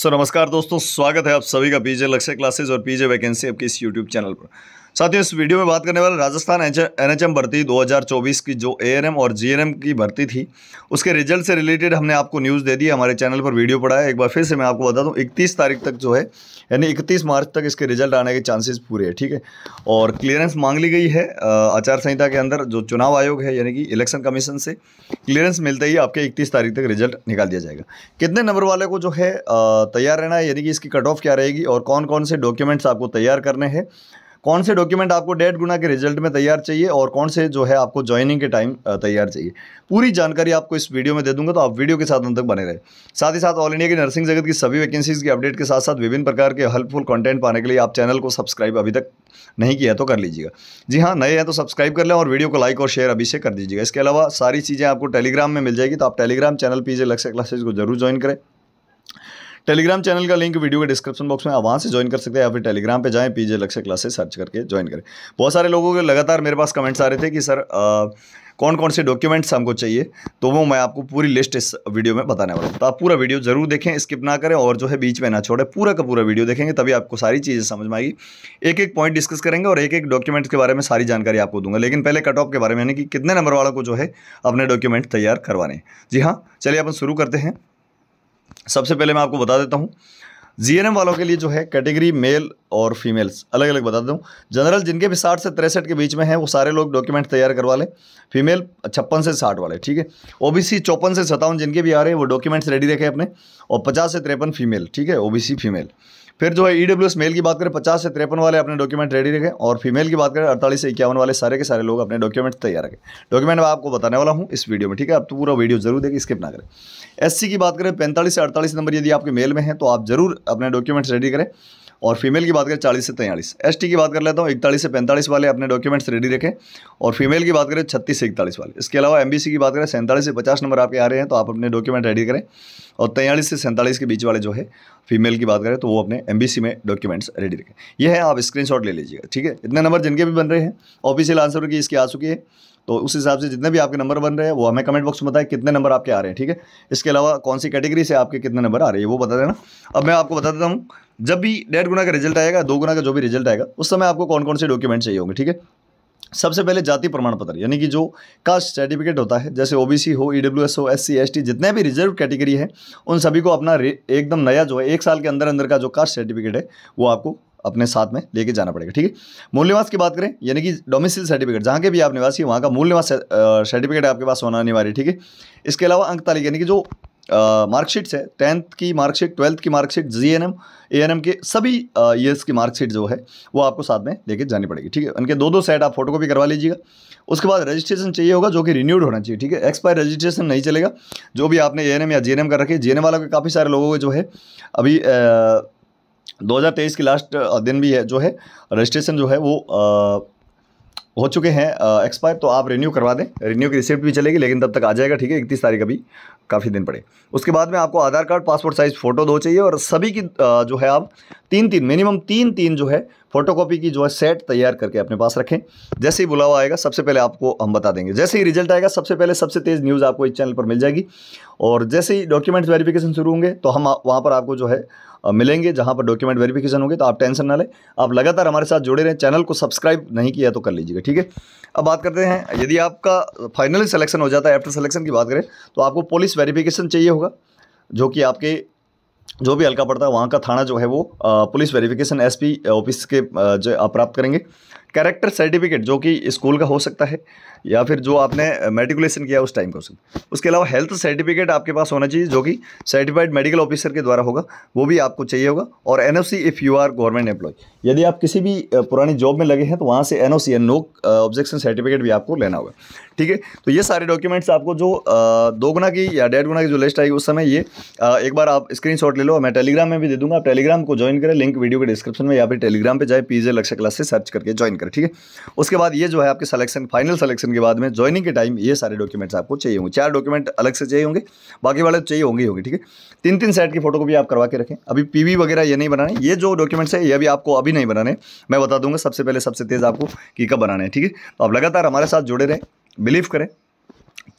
सो नमस्कार दोस्तों स्वागत है आप सभी का पीजे लक्ष्य क्लासेस और पीजे वैकेंसी आपके इस यूट्यूब चैनल पर साथ ही इस वीडियो में बात करने वाले राजस्थान एनएचएम भर्ती 2024 की जो एएनएम और जीएनएम की भर्ती थी उसके रिजल्ट से रिलेटेड हमने आपको न्यूज़ दे दी हमारे चैनल पर वीडियो पड़ा है एक बार फिर से मैं आपको बता दूं 31 तारीख तक जो है यानी 31 मार्च तक इसके रिजल्ट आने के चांसेज पूरे हैं ठीक है और क्लियरेंस मांग ली गई है आचार संहिता के अंदर जो चुनाव आयोग है यानी कि इलेक्शन कमीशन से क्लियरेंस मिलते ही आपके इकतीस तारीख तक रिजल्ट निकाल दिया जाएगा कितने नंबर वाले को जो है तैयार रहना है यानी कि इसकी कट ऑफ क्या रहेगी और कौन कौन से डॉक्यूमेंट्स आपको तैयार करने हैं कौन से डॉक्यूमेंट आपको डेढ़ गुना के रिजल्ट में तैयार चाहिए और कौन से जो है आपको ज्वाइनिंग के टाइम तैयार चाहिए पूरी जानकारी आपको इस वीडियो में दे दूंगा तो आप वीडियो के साथ अंत तक बने रहे साथ ही साथ ऑल इंडिया की नर्सिंग जगत की सभी वैकेंसीज की अपडेट के साथ साथ विभिन्न प्रकार के हेल्पफुल कंटेंट पाने के लिए आप चैनल को सब्सक्राइब अभी तक नहीं किया तो कर लीजिएगा जी हाँ नए हैं तो सब्सक्राइब कर लें और वीडियो को लाइक और शेयर अभी से कर दीजिएगा इसके अलावा सारी चीज़ें आपको टेलीग्राम में मिल जाएगी तो आप टेलीग्राम चैनल पीजे लक्ष्य क्लासेज को जरूर ज्वाइन करें टेलीग्राम चैनल का लिंक वीडियो के डिस्क्रिप्शन बॉक्स में आप वहाँ से ज्वाइन कर सकते हैं या फिर टेलीग्राम पर जाएँ पीजे लक्ष्य क्लासेस सर्च करके ज्वाइन करें बहुत सारे लोगों के लगातार मेरे पास कमेंट्स आ रहे थे कि सर आ, कौन कौन से डॉक्यूमेंट्स हमको चाहिए तो वो मैं आपको पूरी लिस्ट इस वीडियो में बताने वाला हूँ तो आप पूरा वीडियो जरूर देखें स्किप ना करें और जो है बीच में ना छोड़ें पूरा का पूरा वीडियो देखेंगे तभी आपको सारी चीज़ें समझ में आएगी एक एक पॉइंट डिस्कस करेंगे और एक एक डॉक्यूमेंट के बारे में सारी जानकारी आपको दूंगा लेकिन पहले कट ऑफ के बारे में यानी कि कितने नंबर वालों को जो है अपने डॉक्यूमेंट तैयार करवाने जी हाँ चलिए अपन शुरू करते हैं सबसे पहले मैं आपको बता देता हूँ जी वालों के लिए जो है कैटेगरी मेल और फीमेल्स अलग अलग बता दूँ जनरल जिनके भी साठ से तिरसठ के बीच में हैं वो सारे लोग डॉक्यूमेंट तैयार करवा लें फीमेल छप्पन से साठ वाले ठीक है ओबीसी चौपन से सतावन जिनके भी आ रहे हैं वो डॉक्यूमेंट्स रेडी रखें अपने और पचास से तिरपन फीमेल ठीक है ओबीसी फीमेल फिर जो है ई e मेल की बात करें पचास से तिरपन वाले अपने डॉक्यूमेंट रेडी रखें और फीमेल की बात करें अड़तालीस से इक्यावन वाले सारे के सारे लोग अपने डॉक्यूमेंट तैयार रखें डॉक्यूमेंट मैं आपको बताने वाला हूँ इस वीडियो में ठीक है आप तो पूरा वीडियो जरूर देखिए स्किप ना करें एस की बात करें पैंतालीस से अड़तालीस नंबर यदि आपके मेल में है तो आप जरूर अपने डॉक्यूमेंट्स रेडी करें और फीमेल की बात करें चालीस से तैंतालीस एस की बात कर लेता हूँ इकतालीस से पैंतालीस वाले अपने डॉक्यूमेंट्स रेडी रखें और फीमेल की बात करें छत्तीस से इकतालीस वाले इसके अलावा एम की बात करें सैंतालीस से पचास नंबर आपके आ रहे हैं तो आप अपने डॉक्यूमेंट रेडी करें और तैंतालीस से सैंतालीस के बीच वाले जो है फीमेल की बात करें तो वो अपने एम में डॉक्यूमेंट्स रेडी रखें ये है आप स्क्रीन ले लीजिएगा ठीक है इतने नंबर जिनके भी बन रहे हैं ऑफिशियल आंसर की इसकी आ चुकी है तो उस हिसाब से जितने भी आपके नंबर बन रहे हैं वो हमें कमेंट बॉक्स में बताएं कितने नंबर आपके आ रहे हैं ठीक है इसके अलावा कौन सी कैटेगरी से आपके कितने नंबर आ रहे हैं वो बता देना अब मैं आपको बता देता हूँ जब भी डेढ़ गुना का रिजल्ट आएगा दो गुना का जो भी रिजल्ट आएगा उस समय आपको कौन कौन से डॉक्यूमेंट चाहिए होंगे ठीक है सबसे पहले जाति प्रमाण पत्र यानी कि जो कास्ट सर्टिफिकेट होता है जैसे ओबीसी हो ईडब्ल्यूएस e हो एससी एसटी जितने भी रिजर्व कैटेगरी है उन सभी को अपना एकदम नया जो है एक साल के अंदर अंदर का जो कास्ट सर्टिफिकेट है वो आपको अपने साथ में लेके जाना पड़ेगा ठीक है मूल निवास की बात करें यानी कि डोमिसिल सर्टिफिकेट जहाँ के भी आप निवासी वहाँ का मूल निवास सर्टिफिकेट आपके पास होना अनिवार्य ठीक है इसके अलावा अंक तालिक यानी कि जो मार्कशीट्स है टेंथ की मार्कशीट ट्वेल्थ की marksheet G N M A N M के सभी ईयर्स की मार्कशीट जो है वो आपको साथ में लेके जानी पड़ेगी ठीक है उनके दो दो सेट आप फोटो कॉपी करवा लीजिएगा उसके बाद रजिस्ट्रेशन चाहिए होगा जो कि रिन्यूड होना चाहिए ठीक है एक्सपायर रजिस्ट्रेशन नहीं चलेगा जो भी आपने ए या जी कर रखी है वालों के काफ़ी सारे लोगों के जो है अभी हज़ार 2023 की लास्ट दिन भी है जो है रजिस्ट्रेशन जो है वो हो चुके हैं एक्सपायर तो आप रिन्यू करवा दें रिन्यू की रिसिप्ट भी चलेगी लेकिन तब तक आ जाएगा ठीक है इकतीस तारीख अभी काफ़ी दिन पड़े उसके बाद में आपको Aadhaar card passport size photo दो चाहिए और सभी की जो है आप तीन तीन मिनिमम तीन तीन जो है फोटोकॉपी की जो है सेट तैयार करके अपने पास रखें जैसे ही बुलावा आएगा सबसे पहले आपको हम बता देंगे जैसे ही रिजल्ट आएगा सबसे पहले सबसे तेज़ न्यूज़ आपको इस चैनल पर मिल जाएगी और जैसे ही डॉक्यूमेंट्स वेरिफिकेशन शुरू होंगे तो हम वहाँ पर आपको जो है मिलेंगे जहाँ पर डॉक्यूमेंट वेरिफिकेशन होंगे तो आप टेंशन ना लें आप लगातार हमारे साथ जुड़े रहें चैनल को सब्सक्राइब नहीं किया तो कर लीजिएगा ठीक है अब बात करते हैं यदि आपका फाइनली सिलेक्शन हो जाता है आफ्टर सिलेक्शन की बात करें तो आपको पुलिस वेरिफिकेशन चाहिए होगा जो कि आपके जो भी हल्का पड़ता है वहाँ का थाना जो है वो पुलिस वेरिफिकेशन एसपी ऑफिस के जो प्राप्त करेंगे कैरेक्टर सर्टिफिकेट जो कि स्कूल का हो सकता है या फिर जो आपने मेडिकुलेशन किया उस टाइम का हो सकता उसके अलावा हेल्थ सर्टिफिकेट आपके पास होना चाहिए जो कि सर्टिफाइड मेडिकल ऑफिसर के द्वारा होगा वो भी आपको चाहिए होगा और and if you are government employ यदि आप किसी भी पुरानी जॉब में लगे हैं तो वहाँ से N O C no objection certificate भी आपको लेना होगा ठीक है तो ये सारे डॉक्यूमेंट्स आपको जो दो गुना की या डेढ़ गुना की जो लिस्ट आएगी उस समय ये एक बार आप स्क्रीन ले लो मैं टेलीग्राम में भी दे दूंगा आप टेलीग्राम को ज्वाइन करें लिंक वीडियो के डिस्क्रिप्शन में या फिर टेलीग्राम पर जाए पीजे लक्ष्य क्लास से सर्च करके ज्वाइन करें ठीक है उसके बाद ये जो है आपके सलेक्शन फाइनल सलेक्शन के बाद में ज्वाइनिंग के टाइम ये सारे डॉक्यूमेंट्स आपको चाहिए होंगे चार डॉक्यूमेंट अलग से चाहिए होंगे बाकी वाले तो चाहिए होंगे होंगे ठीक है तीन तीन सेट की फोटो को भी आप करवा के रखें अभी पी वगैरह ये नहीं बनाने ये जो डॉक्यूमेंट्स है ये भी आपको अभी नहीं बनाने मैं बता दूंगा सबसे पहले सबसे तेज़ आपको की कब बनाना है ठीक है तो आप लगातार हमारे साथ जुड़े रहें बिलीव करें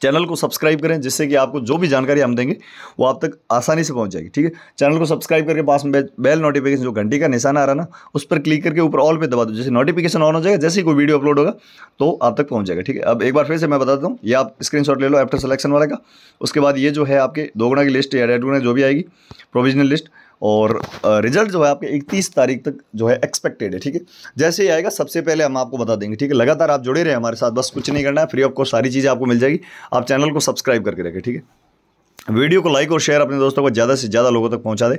चैनल को सब्सक्राइब करें जिससे कि आपको जो भी जानकारी हम देंगे वो आप तक आसानी से पहुंच जाएगी ठीक है चैनल को सब्सक्राइब करके पास में बेल नोटिफिकेशन जो घंटी का निशान आ रहा ना उस पर क्लिक करके ऊपर ऑल पे दबा दो जैसे नोटिफिकेशन ऑन हो जाएगा जैसे ही कोई वीडियो अपलोड होगा तो आप तक पहुँच जाएगा ठीक है अब एक बार फिर से मैं बताता हूँ ये आप स्क्रीन ले लो आफ्टर सलेक्शन वाले का उसके बाद ये जो है आपके दोगुना की लिस्ट या रेड गुना जो भी आएगी प्रोविजनल लिस्ट और रिजल्ट जो है आपके इकतीस तारीख तक जो है एक्सपेक्टेड है ठीक है जैसे ही आएगा सबसे पहले हम आपको बता देंगे ठीक है लगातार आप जुड़े रहे हमारे साथ बस कुछ नहीं करना है फ्री ऑफ कॉस्ट सारी चीज़ें आपको मिल जाएगी आप चैनल को सब्सक्राइब करके रखें ठीक है वीडियो को लाइक और शेयर अपने दोस्तों को ज़्यादा से ज़्यादा लोगों तक पहुँचा दें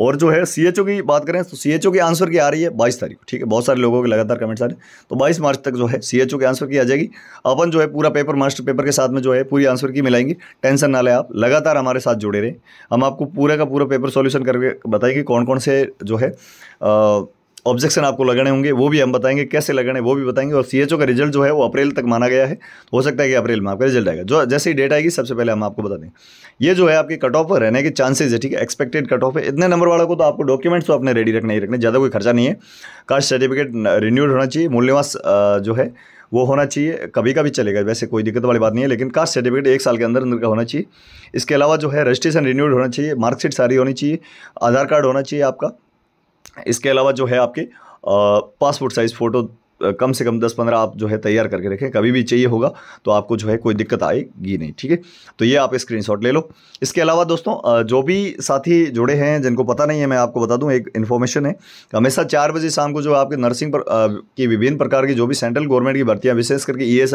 और जो है सी की बात करें तो सी के आंसर की आ रही है बाईस तारीख ठीक है बहुत सारे लोगों के लगातार कमेंट्स आ रहे हैं तो बाईस मार्च तक जो है सी के आंसर की आ जाएगी अपन जो है पूरा पेपर मास्टर पेपर के साथ में जो है पूरी आंसर की मिलाएंगी टेंशन ना लें आप लगातार हमारे साथ जुड़े रहें हम आपको पूरा का पूरा पेपर सोल्यूशन करके बताएंगे कौन कौन से जो है आ, ऑब्जेक्शन आपको लगने होंगे वो भी हम बताएंगे कैसे लगने वो भी बताएंगे और सीएचओ का रिजल्ट जो है वो अप्रैल तक माना गया है हो सकता है कि अप्रैल में आपका रिजल्ट आएगा जो जैसे ही डेट आएगी सबसे पहले हम आपको बता दें ये जो है आपके कट ऑफ रहने के चांसेज है ठीक है एक्सपेक्टेड कट ऑफ है इतने नंबर वाला को तो आपको डॉक्यूमेंट्स तो अपने रेडी रखने ही रखने ज़्यादा कोई खर्चा नहीं है कास्ट सर्टिफिकेट रिन्यूड होना चाहिए मूल्यवास जो है वो होना चाहिए कभी कभी चलेगा वैसे कोई दिक्कत वाली बात नहीं है लेकिन कास्ट सर्टिफिकेट एक साल के अंदर अंदर का होना चाहिए इसके अलावा जो है रजिस्ट्रेशन रिन्यूड होना चाहिए मार्कशीट सारी होनी चाहिए आधार कार्ड होना चाहिए आपका इसके अलावा जो है आपके पासपोर्ट साइज़ फ़ोटो कम से कम दस पंद्रह आप जो है तैयार करके रखें कभी भी चाहिए होगा तो आपको जो है कोई दिक्कत आएगी नहीं ठीक है तो ये आप स्क्रीनशॉट ले लो इसके अलावा दोस्तों जो भी साथी जुड़े हैं जिनको पता नहीं है मैं आपको बता दूं एक इन्फॉर्मेशन है हमेशा चार बजे शाम को जो आपके नर्सिंग पर की विभिन्न प्रकार की जो भी सेंट्रल गवर्नमेंट की भर्तियाँ विशेष करके ई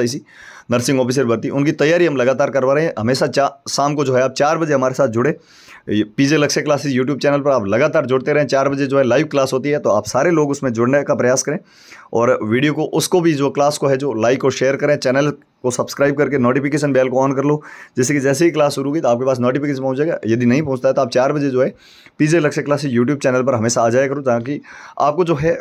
नर्सिंग ऑफिसर भर्ती उनकी तैयारी हम लगातार करवा रहे हैं हमेशा शाम को जो है आप चार बजे हमारे साथ जुड़े पीजे लक्ष्य क्लासेस यूट्यूब चैनल पर आप लगातार जुड़ते रहें चार बजे जो है लाइव क्लास होती है तो आप सारे लोग उसमें जुड़ने का प्रयास करें और वीडियो को उसको भी जो क्लास को है जो लाइक और शेयर करें चैनल को सब्सक्राइब करके नोटिफिकेशन बेल को ऑन कर लो जैसे कि जैसे ही क्लास शुरू होगी तो आपके पास नोटिफिकेशन पहुंच जाएगा यदि नहीं पहुंचता है तो आप चार बजे जो है पीजे लक्ष्य क्लास यूट्यूब चैनल पर हमेशा आ जाया करो ताकि आपको जो है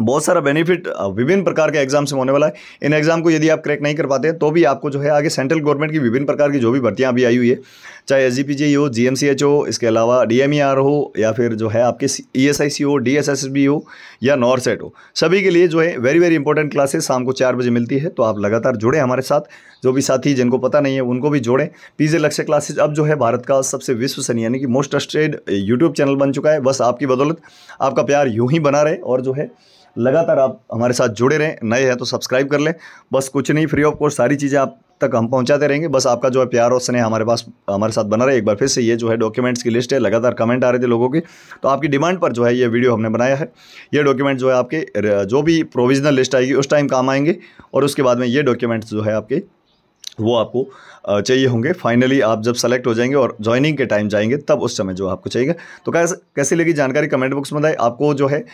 बहुत सारा बेनिफिट विभिन्न प्रकार के एग्जाम से होने वाला है इन एग्जाम को यदि आप क्रैक नहीं कर पाते तो भी आपको जो है आगे सेंट्रल गवर्नमेंट की विभिन्न प्रकार की जो भी भर्तियाँ अभी आई हुई है चाहे एस जी पी जी हो जी एम सी एच हो इसके अलावा डी एम ई आर हो या फिर जो है आपके ई एस आई सी हो डी एस एस बी हो या सेट हो सभी के लिए जो है वेरी वेरी इंपॉर्टेंट क्लासेस शाम को चार बजे मिलती है तो आप लगातार जुड़े हमारे साथ जो भी साथी जिनको पता नहीं है उनको भी जोड़ें पीजे लक्ष्य क्लासेज अब जो है भारत का सबसे विश्वसनीय यानी कि मोस्ट ट्रस्टेड यूट्यूब चैनल बन चुका है बस आपकी बदौलत आपका प्यार यूँ ही बना रहे और जो है लगातार आप हमारे साथ जुड़े रहें नए हैं तो सब्सक्राइब कर लें बस कुछ नहीं फ्री ऑफ कोर्स सारी चीज़ें आप तक हम पहुंचाते रहेंगे बस आपका जो है प्यार और स्नेह हमारे पास हमारे साथ बना रहे एक बार फिर से ये जो है डॉक्यूमेंट्स की लिस्ट है लगातार कमेंट आ रहे थे लोगों की तो आपकी डिमांड पर जो है ये वीडियो हमने बनाया है ये डॉक्यूमेंट जो है आपके जो भी प्रोविजनल लिस्ट आएगी उस टाइम काम आएंगे और उसके बाद में ये डॉक्यूमेंट्स जो है आपके वो आपको चाहिए होंगे फाइनली आप जब सेलेक्ट हो जाएंगे और ज्वाइनिंग के टाइम जाएंगे तब उस समय जो आपको चाहिए तो कैसे कैसी लगी जानकारी कमेंट बॉक्स में बताए आपको जो है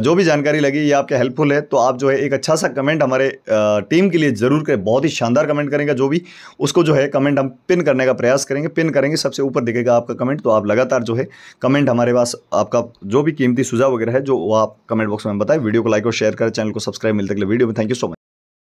जो भी जानकारी लगी ये आपके हेल्पफुल है तो आप जो है एक अच्छा सा कमेंट हमारे टीम के लिए ज़रूर करें बहुत ही शानदार कमेंट करेंगे जो भी उसको जो है कमेंट हम पिन करने का प्रयास करेंगे पिन करेंगे सबसे ऊपर दिखेगा आपका कमेंट तो आप लगातार जो है कमेंट हमारे पास आपका जो भी कीमती सुझाव वगैरह है जो वो आप कमेंट बॉक्स में बताएं वीडियो को लाइक और शेयर करें चैनल को सब्सक्राइब मिलते अगले वीडियो में थैंक यू सो मच